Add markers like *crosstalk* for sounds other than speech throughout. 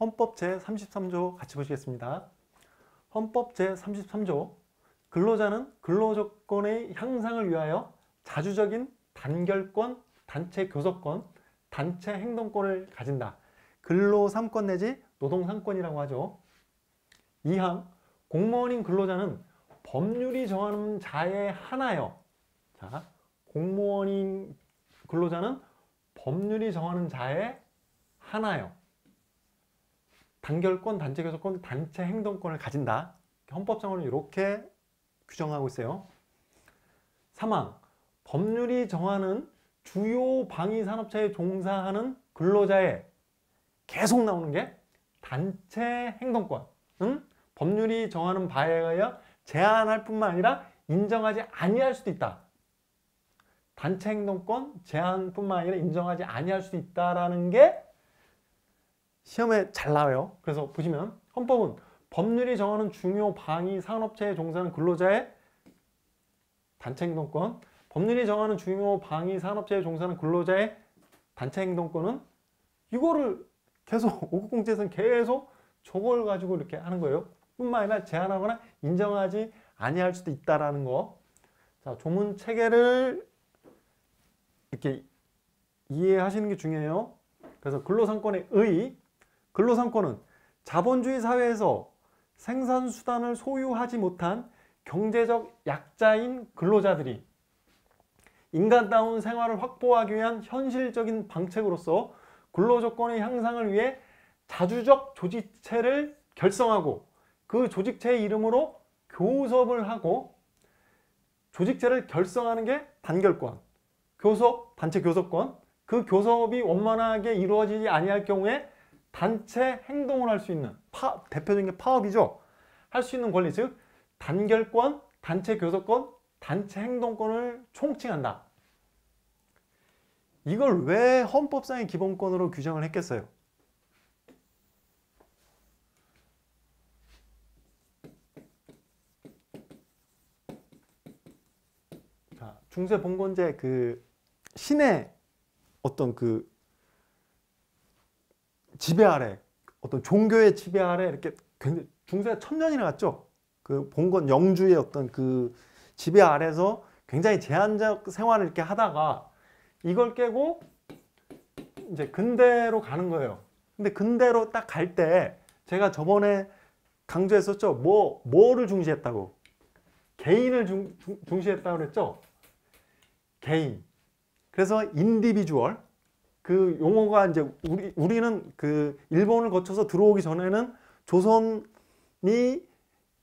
헌법 제33조 같이 보시겠습니다. 헌법 제33조 근로자는 근로조건의 향상을 위하여 자주적인 단결권, 단체 교섭권, 단체 행동권을 가진다. 근로 3권 내지 노동 3권이라고 하죠. 2항 공무원인 근로자는 법률이 정하는 자에 하나여자 공무원인 근로자는 법률이 정하는 자에 하나요. 단결권, 단체 교섭권, 단체 행동권을 가진다. 헌법상으로 이렇게 규정하고 있어요. 3항 법률이 정하는 주요 방위 산업체에 종사하는 근로자의 계속 나오는 게 단체 행동권은 법률이 정하는 바에 의하여 제한할 뿐만 아니라 인정하지 아니할 수도 있다. 단체 행동권 제한뿐만 아니라 인정하지 아니할 수도 있다라는 게 시험에 잘 나와요. 그래서 보시면 헌법은 법률이 정하는 중요 방위 산업체에 종사하는 근로자의 단체 행동권 법률이 정하는 중요 방위 산업체에 종사하는 근로자의 단체 행동권은 이거를 계속 *laughs* 오국공지에서는 계속 저걸 가지고 이렇게 하는 거예요. 뿐만 아니라 제한하거나 인정하지 아니할 수도 있다라는 거. 자, 조문 체계를 이렇게 이해하시는 게 중요해요. 그래서 근로상권의 의 의, 근로상권은 자본주의 사회에서 생산수단을 소유하지 못한 경제적 약자인 근로자들이 인간다운 생활을 확보하기 위한 현실적인 방책으로서 근로조건의 향상을 위해 자주적 조직체를 결성하고 그 조직체의 이름으로 교섭을 하고 조직체를 결성하는 게 단결권, 교섭, 단체 교섭권 그 교섭이 원만하게 이루어지지 아니할 경우에 단체 행동을 할 수 있는 파, 대표적인 게 파업이죠. 할 수 있는 권리 즉 단결권, 단체 교섭권, 단체 행동권을 총칭한다. 이걸 왜 헌법상의 기본권으로 규정을 했겠어요? 자, 중세 봉건제 그 신의 어떤 그 지배 아래 어떤 종교의 지배 아래 이렇게 굉장히 중세 천년이나 갔죠. 그 봉건 영주의 어떤 그 지배 아래서 굉장히 제한적 생활을 이렇게 하다가 이걸 깨고 이제 근대로 가는 거예요. 근데 근대로 딱 갈 때 제가 저번에 강조했었죠. 뭐 뭐를 중시했다고? 개인을 중, 중, 중시했다고 그랬죠. 개인. 그래서 인디비주얼 그 용어가 이제 우리, 우리는 그 일본을 거쳐서 들어오기 전에는 조선이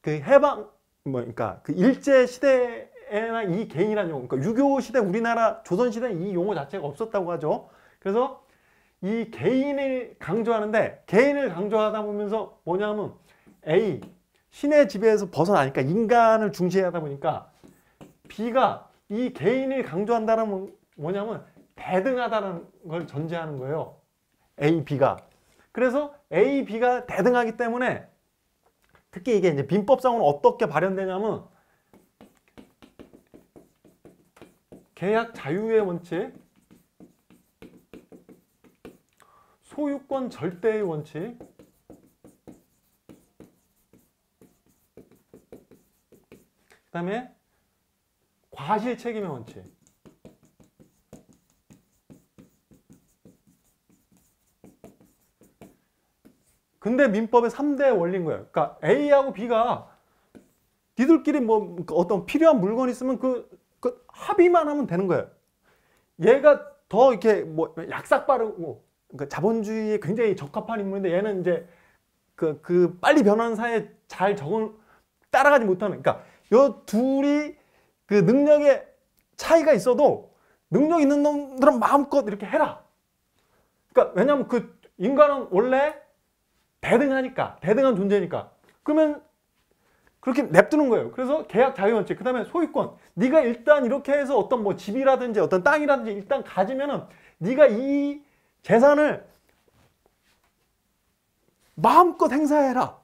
그 해방 뭐그니까그 일제 시대에나 이 개인이라는 용어 그러니까 유교 시대 우리나라 조선 시대 이 용어 자체가 없었다고 하죠. 그래서 이 개인을 강조하는데 개인을 강조하다 보면서 뭐냐면 A 신의 지배에서 벗어나니까 인간을 중시하다 보니까 B가 이 개인을 강조한다는 뭐, 뭐냐면 대등하다는 걸 전제하는 거예요. A, B가. 그래서 A, B가 대등하기 때문에 특히 이게 이제 민법상으로 어떻게 발현되냐면 계약 자유의 원칙, 소유권 절대의 원칙, 그 다음에 과실 책임의 원칙 근데 민법의 3대 원리인 거예요. 그러니까 A하고 B가 니들끼리 뭐 어떤 필요한 물건 있으면 그, 그 합의만 하면 되는 거예요. 얘가 더 이렇게 뭐 약삭 빠르고 그러니까 자본주의에 굉장히 적합한 인물인데 얘는 이제 그, 그 빨리 변하는 사회에 잘 적응 따라가지 못하는 그러니까 요 둘이 그 능력의 차이가 있어도 능력 있는 놈들은 마음껏 이렇게 해라. 그러니까 왜냐면그 인간은 원래 대등하니까 대등한 존재니까 그러면 그렇게 냅두는 거예요. 그래서 계약 자유원칙, 그 다음에 소유권. 네가 일단 이렇게 해서 어떤 뭐 집이라든지 어떤 땅이라든지 일단 가지면은 네가 이 재산을 마음껏 행사해라.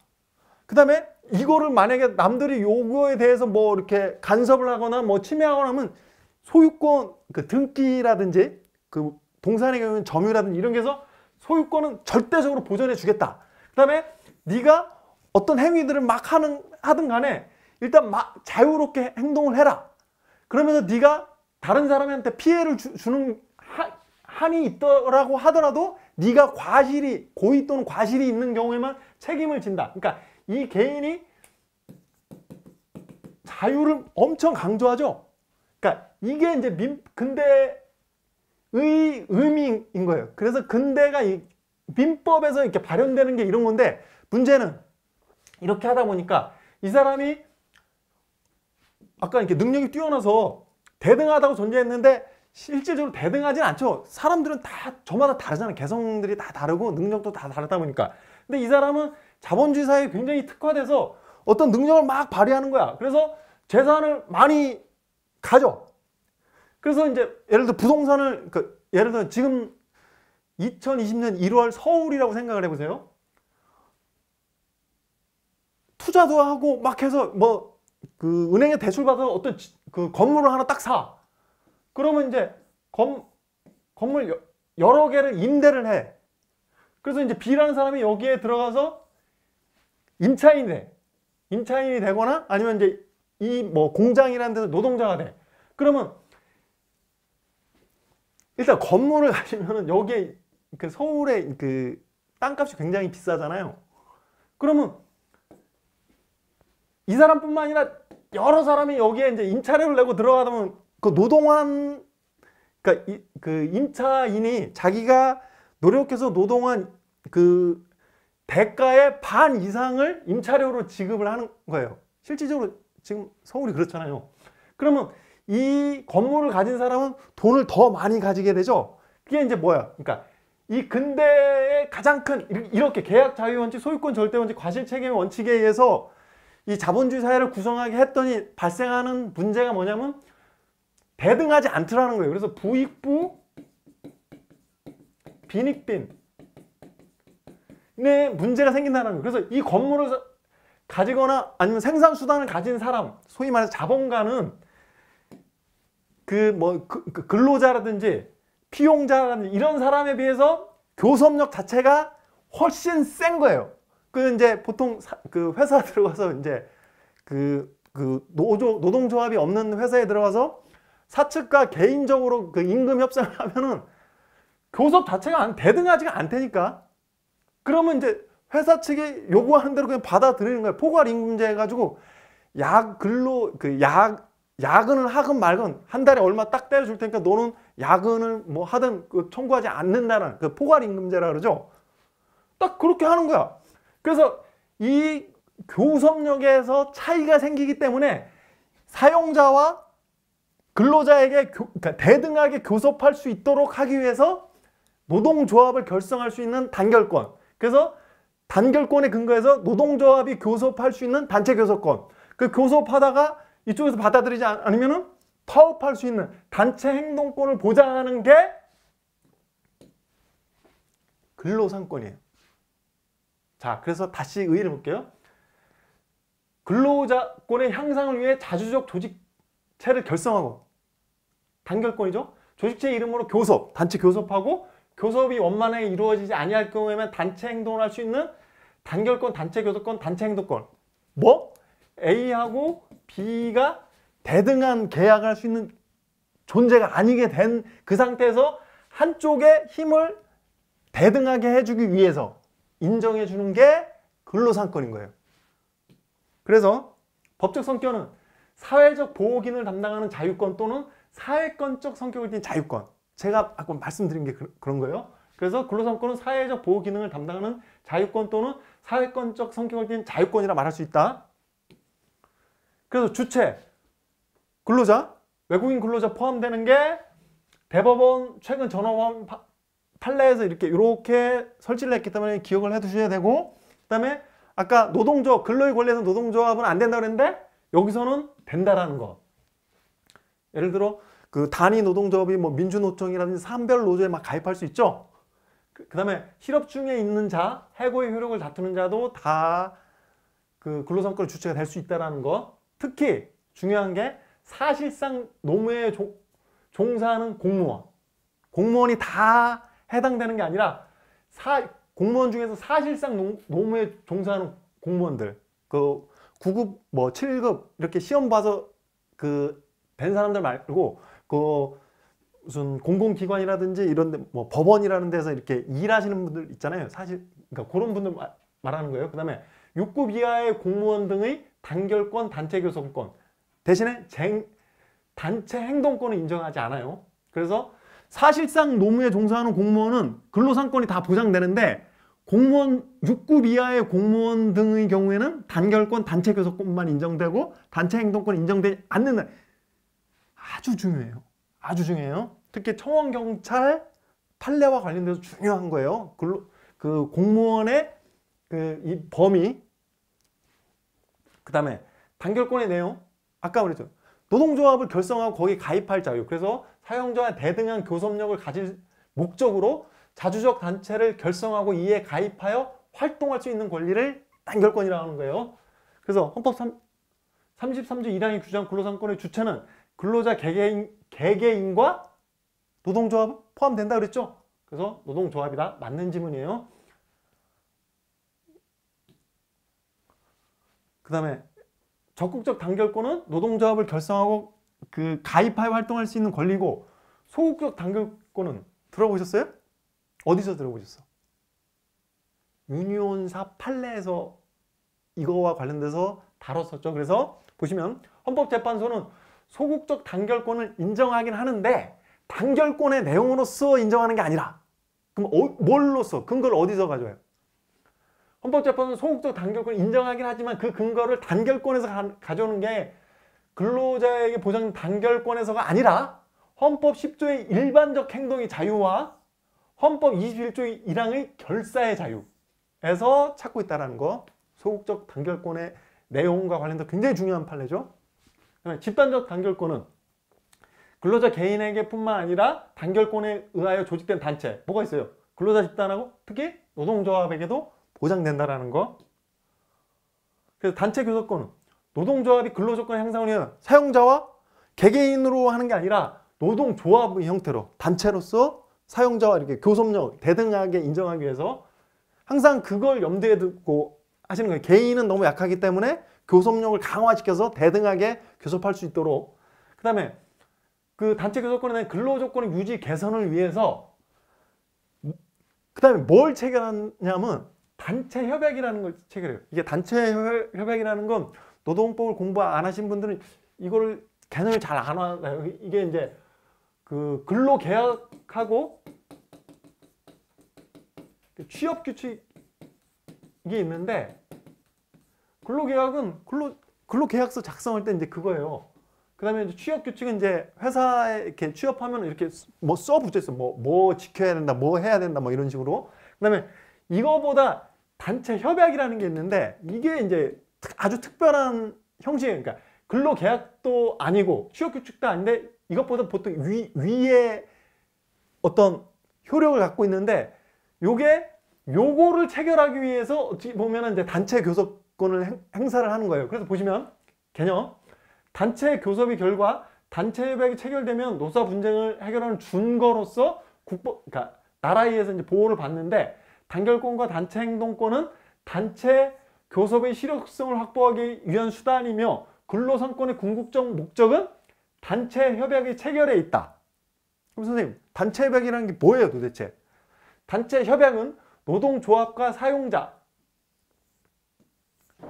그 다음에 이거를 만약에 남들이 요구에 대해서 뭐 이렇게 간섭을 하거나 뭐 침해하거나 하면 소유권 그 등기라든지 그 동산의 경우는 점유라든지 이런 게서 소유권은 절대적으로 보전해 주겠다. 그다음에 네가 어떤 행위들을 막 하는 하든 간에 일단 막 자유롭게 행동을 해라. 그러면서 네가 다른 사람한테 피해를 주, 는 한이 있더라고 하더라도 네가 과실이 고의 또는 과실이 있는 경우에만 책임을 진다. 그러니까 이 개인이 자유를 엄청 강조하죠. 그러니까 이게 이제 민 근대의 의미인 거예요. 그래서 근대가 이 민법에서 이렇게 발현되는 게 이런 건데 문제는 이렇게 하다 보니까 이 사람이 아까 이렇게 능력이 뛰어나서 대등하다고 존재했는데 실질적으로 대등하진 않죠. 사람들은 다 저마다 다르잖아요. 개성들이 다 다르고 능력도 다 다르다 보니까. 근데 이 사람은 자본주의 사회에 굉장히 특화돼서 어떤 능력을 막 발휘하는 거야. 그래서 재산을 많이 가져. 그래서 이제 예를 들어 부동산을 그 예를 들어 지금 2020년 1월 서울이라고 생각을 해보세요. 투자도 하고 막 해서 뭐 그 은행에 대출 받아서 어떤 그 건물을 하나 딱 사. 그러면 이제 검, 건물 여러 개를 임대를 해. 그래서 이제 B라는 사람이 여기에 들어가서 임차인이 돼. 임차인이 되거나 아니면 이제 이 뭐 공장이라는 데서 노동자가 돼. 그러면 일단 건물을 가시면은 여기에 그 서울의 그 땅값이 굉장히 비싸잖아요. 그러면 이 사람뿐만 아니라 여러 사람이 여기에 이제 임차료를 내고 들어가다 보면 그 노동한 그러니까 이, 그 임차인이 자기가 노력해서 노동한 그 대가의 반 이상을 임차료로 지급을 하는 거예요. 실질적으로 지금 서울이 그렇잖아요. 그러면 이 건물을 가진 사람은 돈을 더 많이 가지게 되죠. 그게 이제 뭐야? 그러니까 이 근대의 가장 큰 이렇게 계약 자유 원칙, 소유권 절대 원칙, 과실 책임 원칙에 의해서 이 자본주의 사회를 구성하게 했더니 발생하는 문제가 뭐냐면 대등하지 않더라는 거예요. 그래서 부익부 빈익빈 네 문제가 생긴다는 거예요. 그래서 이 건물을 가지거나 아니면 생산 수단을 가진 사람, 소위 말해서 자본가는 그뭐 그, 그, 근로자라든지 피용자라는 이런 사람에 비해서 교섭력 자체가 훨씬 센 거예요. 그 이제 보통 사, 그 회사 *laughs* 들어가서 이제 그, 그 노조 노동조합이 없는 회사에 들어가서 사측과 개인적으로 그 임금 협상을 하면은 교섭 자체가 안, 대등하지가 않다니까. 그러면 이제 회사 측이 요구하는 대로 그냥 받아들이는 거예요. 포괄 임금제 해가지고 약 근로 그약 야근을 하건 말건 한 달에 얼마 딱 때려줄 테니까 너는 야근을 뭐 하든 그 청구하지 않는다는 그 포괄임금제라 그러죠. 딱 그렇게 하는 거야. 그래서 이 교섭력에서 차이가 생기기 때문에 사용자와 근로자에게 교, 그러니까 대등하게 교섭할 수 있도록 하기 위해서 노동조합을 결성할 수 있는 단결권 그래서 단결권에 근거해서 노동조합이 교섭할 수 있는 단체교섭권 그 교섭하다가 이쪽에서 받아들이지 않으면 은 파업할 수 있는 단체 행동권을 보장하는 게 근로상권이에요. 자, 그래서 다시 그 의의를 볼게요. 근로자권의 향상을 위해 자주적 조직체를 결성하고 단결권이죠. 조직체 이름으로 교섭, 단체 교섭하고 교섭이 원만하게 이루어지지 아니할 경우에만 단체 행동을 할 수 있는 단결권, 단체 교섭권, 단체 행동권 뭐? A하고 B가 대등한 계약을 할 수 있는 존재가 아니게 된 그 상태에서 한쪽의 힘을 대등하게 해주기 위해서 인정해 주는 게 근로상권인 거예요. 그래서 법적 성격은 사회적 보호 기능을 담당하는 자유권 또는 사회권적 성격을 띈 자유권. 제가 아까 말씀드린 게 그, 런 거예요. 그래서 근로상권은 사회적 보호 기능을 담당하는 자유권 또는 사회권적 성격을 띈 자유권이라 말할 수 있다. 그래서 주체, 근로자, 외국인 근로자 포함되는 게 대법원 최근 전원 판례에서 이렇게 이렇게 설치를 했기 때문에 기억을 해두셔야 되고 그다음에 아까 노동조 근로의 권리에서 노동조합은 안 된다 그랬는데 여기서는 된다라는 거. 예를 들어 그 단위 노동조합이 뭐 민주노총이라든지 산별 노조에 막 가입할 수 있죠. 그, 다음에 실업 중에 있는 자, 해고의 효력을 다투는 자도 다 그근로상권를 주체가 될 수 있다라는 거. 특히 중요한 게 사실상 노무에 조, 종사하는 공무원, 공무원이 다 해당되는 게 아니라 사, 공무원 중에서 사실상 노, 노무에 종사하는 공무원들 그 9급 뭐 7급 이렇게 시험 봐서 그 된 사람들 말고 그 무슨 공공기관이라든지 이런 데 뭐 법원이라는 데서 이렇게 일하시는 분들 있잖아요. 사실 그러니까 그런 분들 말, 말하는 거예요. 그다음에 6급 이하의 공무원 등의 단결권, 단체교섭권 대신에 쟁, 단체 행동권을 인정하지 않아요. 그래서 사실상 노무에 종사하는 공무원은 근로상권이 다 보장되는데 공무원 6급 이하의 공무원 등의 경우에는 단결권, 단체교섭권만 인정되고 단체 행동권 인정되지 않는 아주 중요해요. 아주 중요해요. 특히 청원경찰 판례와 관련돼서 중요한 거예요. 근로, 그 공무원의 그 이 범위, 그 다음에 단결권의 내용 아까 말했죠. 노동조합을 결성하고 거기 에 가입할 자유 그래서 사용자와 대등한 교섭력을 가질 목적으로 자주적 단체를 결성하고 이에 가입하여 활동할 수 있는 권리를 단결권이라고 하는 거예요. 그래서 헌법 3, 33조 1항이 규정한 근로상권의 주체는 근로자 개개인, 개개인과 노동조합 포함된다 그랬죠? 그래서 노동조합이다. 맞는 지문이에요. 그 다음에 적극적 단결권은 노동조합을 결성하고 그 가입하여 활동할 수 있는 권리고 소극적 단결권은 들어보셨어요? 어디서 들어보셨어? 유니온사 판례에서 이거와 관련돼서 다뤘었죠. 그래서 보시면 헌법재판소는 소극적 단결권을 인정하긴 하는데 단결권의 내용으로서 인정하는 게 아니라 그럼 어, 뭘로써? 근거를 어디서 가져와요? 헌법재판소는 소극적 단결권을 인정하긴 하지만 그 근거를 단결권에서 가, 져오는게 근로자에게 보장 된 단결권에서가 아니라 헌법 10조의 일반적 행동의 자유와 헌법 21조의 1항의 결사의 자유에서 찾고 있다는 거 소극적 단결권의 내용과 관련된 굉장히 중요한 판례죠 그다음에 집단적 단결권은 근로자 개인에게 뿐만 아니라 단결권에 의하여 조직된 단체 뭐가 있어요? 근로자 집단하고 특히 노동조합에게도 보장된다라는 거. 그래서 단체 교섭권은 노동조합이 근로조건 향상을 위한 사용자와 개개인으로 하는 게 아니라 노동조합의 형태로 단체로서 사용자와 이렇게 교섭력 대등하게 인정하기 위해서 항상 그걸 염두에 두고 하시는 거예요. 개인은 너무 약하기 때문에 교섭력을 강화시켜서 대등하게 교섭할 수 있도록 그 다음에 그 단체 교섭권에 대한 근로조건의 유지 개선을 위해서 뭐, 그 다음에 뭘 체결하냐면 단체 협약이라는 걸 체결해요. 이게 단체 협약이라는 건 노동법을 공부 안 하신 분들은 이거를 개념을 잘 안 하나요. 이게 이제 그 근로 계약하고 그 취업 규칙이 있는데 근로 계약은 근로 근로 계약서 작성할 때 이제 그거예요. 그다음에 이제 취업 규칙은 이제 회사에 이렇게 취업하면 이렇게 뭐써 붙여 있어. 뭐뭐 뭐 지켜야 된다. 뭐 해야 된다. 뭐 이런 식으로. 그다음에 이거보다 단체 협약이라는 게 있는데 이게 이제 아주 특별한 형식이에요. 그러니까 근로계약도 아니고 취업규칙도 아닌데 이것보다 보통 위, 위에 어떤 효력을 갖고 있는데 요게 요거를 체결하기 위해서 어떻게 보면 이제 단체 교섭권을 행, 사를 하는 거예요. 그래서 보시면 개념 단체 교섭의 결과 단체 협약이 체결되면 노사 분쟁을 해결하는 준거로서 국법 그러니까 나라에 의해서 이제 보호를 받는데 단결권과 단체 행동권은 단체 교섭의 실효성을 확보하기 위한 수단이며 근로상권의 궁극적 목적은 단체 협약의 체결에 있다. 그럼 선생님 단체 협약이라는 게 뭐예요 도대체? 단체 협약은 노동조합과 사용자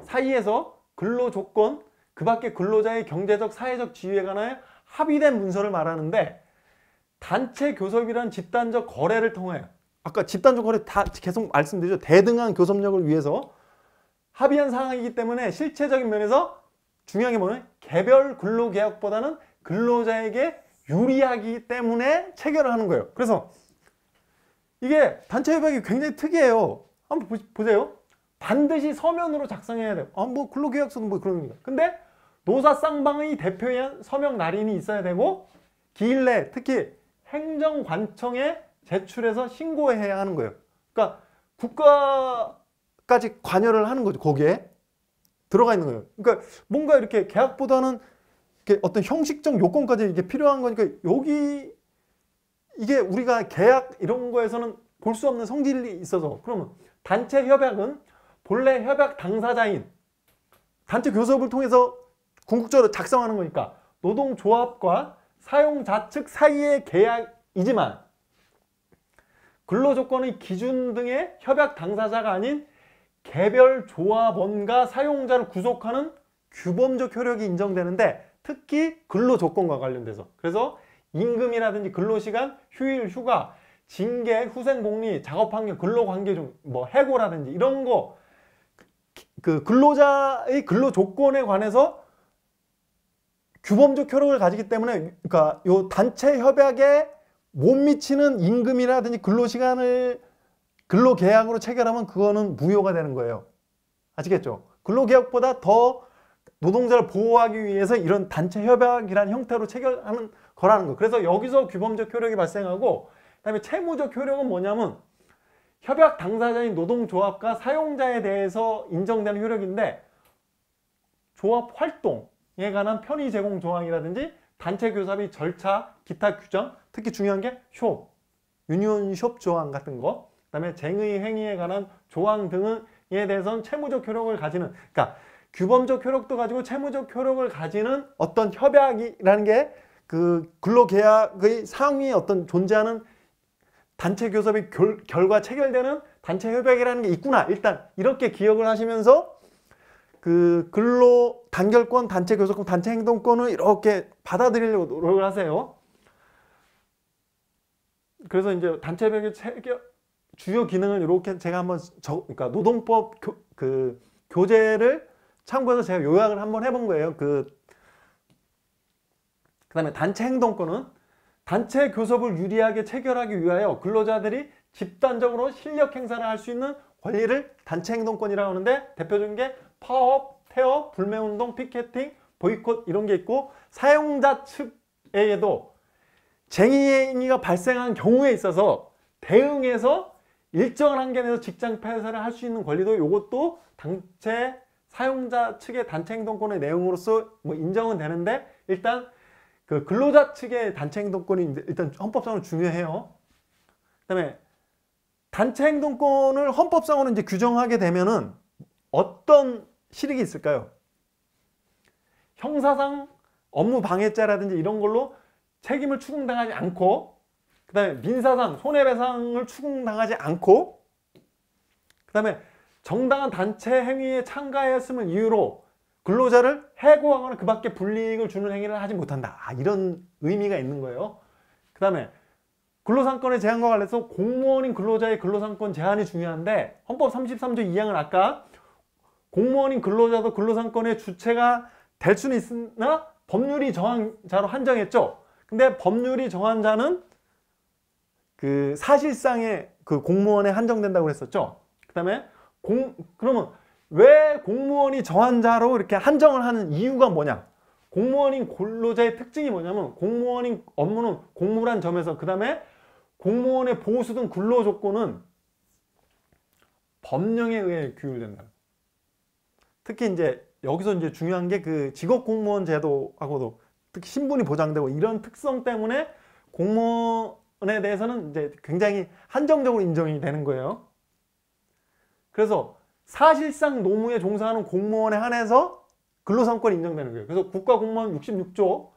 사이에서 근로조건 그 밖에 근로자의 경제적 사회적 지위에 관하여 합의된 문서를 말하는데 단체 교섭이란 집단적 거래를 통해 아까 집단적 거래 다 계속 말씀드리죠. 대등한 교섭력을 위해서 합의한 사항이기 때문에 실체적인 면에서 중요한 게 뭐냐면 개별 근로계약보다는 근로자에게 유리하기 때문에 체결을 하는 거예요. 그래서 이게 단체협약이 굉장히 특이해요. 한번 보, 세요 반드시 서면으로 작성해야 돼요. 아, 뭐 근로계약서는 뭐 그런 겁니다. 근데 노사 쌍방의 대표의 서명 날인이 있어야 되고 기일 내 특히 행정관청의 제출해서 신고해야 하는 거예요. 그러니까 국가까지 관여를 하는 거죠. 거기에 들어가 있는 거예요. 그러니까 뭔가 이렇게 계약보다는 이렇게 어떤 형식적 요건까지 이게 필요한 거니까 여기 이게 우리가 계약 이런 거에서는 볼 수 없는 성질이 있어서 그러면 단체 협약은 본래 협약 당사자인 단체 교섭을 통해서 궁극적으로 작성하는 거니까 노동조합과 사용자 측 사이의 계약이지만 근로조건의 기준 등의 협약 당사자가 아닌 개별 조합원과 사용자를 구속하는 규범적 효력이 인정되는데 특히 근로조건과 관련돼서 그래서 임금이라든지 근로시간, 휴일, 휴가, 징계, 후생복리, 작업환경, 근로관계 중 뭐 해고라든지 이런 거 그 근로자의 근로조건에 관해서 규범적 효력을 가지기 때문에 그러니까 요 단체 협약에 못 미치는 임금이라든지 근로시간을 근로계약으로 체결하면 그거는 무효가 되는 거예요. 아시겠죠? 근로계약보다 더 노동자를 보호하기 위해서 이런 단체 협약이라는 형태로 체결하는 거라는 거. 그래서 여기서 규범적 효력이 발생하고 그다음에 채무적 효력은 뭐냐면 협약 당사자인 노동조합과 사용자에 대해서 인정되는 효력인데 조합 활동에 관한 편의 제공 조항이라든지 단체 교섭이 절차, 기타 규정, 특히 중요한 게 쇼, 유니온 쇼 조항 같은 거, 그 다음에 쟁의 행위에 관한 조항 등에 대해서는 채무적 효력을 가지는, 그러니까 규범적 효력도 가지고 채무적 효력을 가지는 어떤 협약이라는 게 그 근로계약의 상위에 어떤 존재하는 단체 교섭이 결, 결과 체결되는 단체 협약이라는 게 있구나. 일단 이렇게 기억을 하시면서 그 근로 단결권, 단체 교섭권, 단체 행동권을 이렇게 받아들이려고 노력을 하세요. 그래서 이제 단체병의 체결, 주요 기능을 이렇게 제가 한번 저, 그러니까 노동법 교, 그 교재를 참고해서 제가 요약을 한번 해본 거예요. 그, 그 다음에 단체 행동권은 단체 교섭을 유리하게 체결하기 위하여 근로자들이 집단적으로 실력 행사를 할 수 있는 권리를 단체 행동권이라고 하는데 대표적인 게 파업, 태업, 불매운동, 피켓팅, 보이콧 이런 게 있고 사용자 측에도 쟁의의 행위가 발생한 경우에 있어서 대응해서 일정한 한계 내에서 직장 폐쇄를 할 수 있는 권리도 이것도 단체 사용자 측의 단체 행동권의 내용으로서 뭐 인정은 되는데 일단 그 근로자 측의 단체 행동권이 일단 헌법상으로 중요해요. 그다음에 단체 행동권을 헌법상으로 이제 규정하게 되면은 어떤 실익이 있을까요? 형사상 업무 방해죄라든지 이런 걸로 책임을 추궁당하지 않고 그 다음에 민사상 손해배상을 추궁당하지 않고 그 다음에 정당한 단체 행위에 참가했음을 이유로 근로자를 해고하거나 그 밖에 불이익을 주는 행위를 하지 못한다. 아, 이런 의미가 있는 거예요. 그 다음에 근로상권의 제한과 관련해서 공무원인 근로자의 근로상권 제한이 중요한데 헌법 33조 2항을 아까 공무원인 근로자도 근로상권의 주체가 될 수는 있으나 법률이 정한 자로 한정했죠. 근데 법률이 정한 자는 그 사실상의 그 공무원에 한정된다고 그랬었죠 그다음에 공 그러면 왜 공무원이 정한 자로 이렇게 한정을 하는 이유가 뭐냐? 공무원인 근로자의 특징이 뭐냐면 공무원인 업무는 공무란 점에서 그다음에 공무원의 보수 등 근로 조건은 법령에 의해 규율된다. 특히 이제 여기서 이제 중요한 게 그 직업 공무원 제도하고도 특히 신분이 보장되고 이런 특성 때문에 공무원에 대해서는 이제 굉장히 한정적으로 인정이 되는 거예요. 그래서 사실상 노무에 종사하는 공무원에 한해서 근로상권이 인정되는 거예요. 그래서 국가공무원 66조에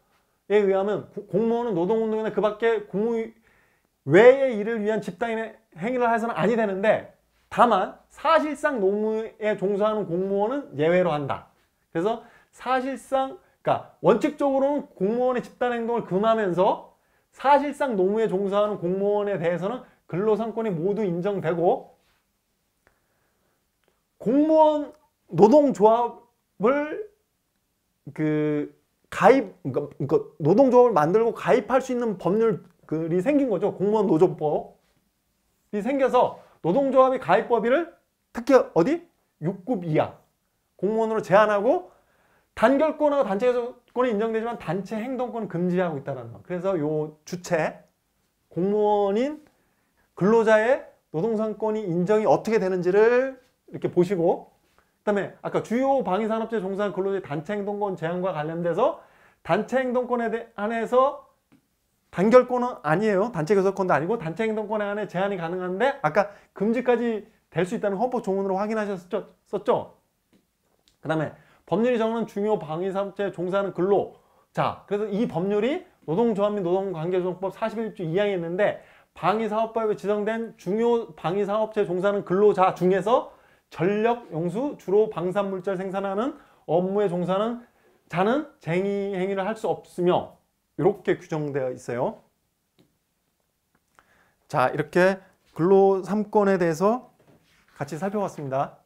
의하면 공무원은 노동운동이나 그 밖에 공무 외의 일을 위한 집단의 행위를 해서는 아니 되는데 다만 사실상 노무에 종사하는 공무원은 예외로 한다. 그래서 사실상 그러니까 원칙적으로는 공무원의 집단 행동을 금하면서 사실상 노무에 종사하는 공무원에 대해서는 근로상권이 모두 인정되고 공무원 노동조합을 그 가입 그러니까, 그러니까 노동조합을 만들고 가입할 수 있는 법률이 생긴 거죠. 공무원 노조법이 생겨서 노동조합이 가입 법인을 특히 어디? 6급 이하 공무원으로 제한하고 단결권하고 단체권이 인정되지만 단체 행동권은 금지하고 있다는 거. 그래서 요 주체 공무원인 근로자의 노동상권이 인정이 어떻게 되는지를 이렇게 보시고 그다음에 아까 주요 방위산업체 종사한 근로자의 단체 행동권 제한과 관련돼서 단체 행동권에 대해 안에서 단결권은 아니에요. 단체 교섭권도 아니고 단체 행동권 에 한해 제한이 가능한데 아까 금지까지 될 수 있다는 헌법 조문으로 확인하셨죠썼죠그 다음에 법률이 정하는 중요 방위 사업체 에 종사하는 근로 자 그래서 이 법률이 노동조합 및 노동관계조정법 41조 2항에 있는데 방위사업법에 지정된 중요 방위사업체 에 종사하는 근로자 중에서 전력, 용수, 주로 방산물질 생산하는 업무에 종사하는 자는 쟁의 행위를 할 수 없으며 이렇게 규정되어 있어요. 자, 이렇게 근로 3권에 대해서 같이 살펴봤습니다.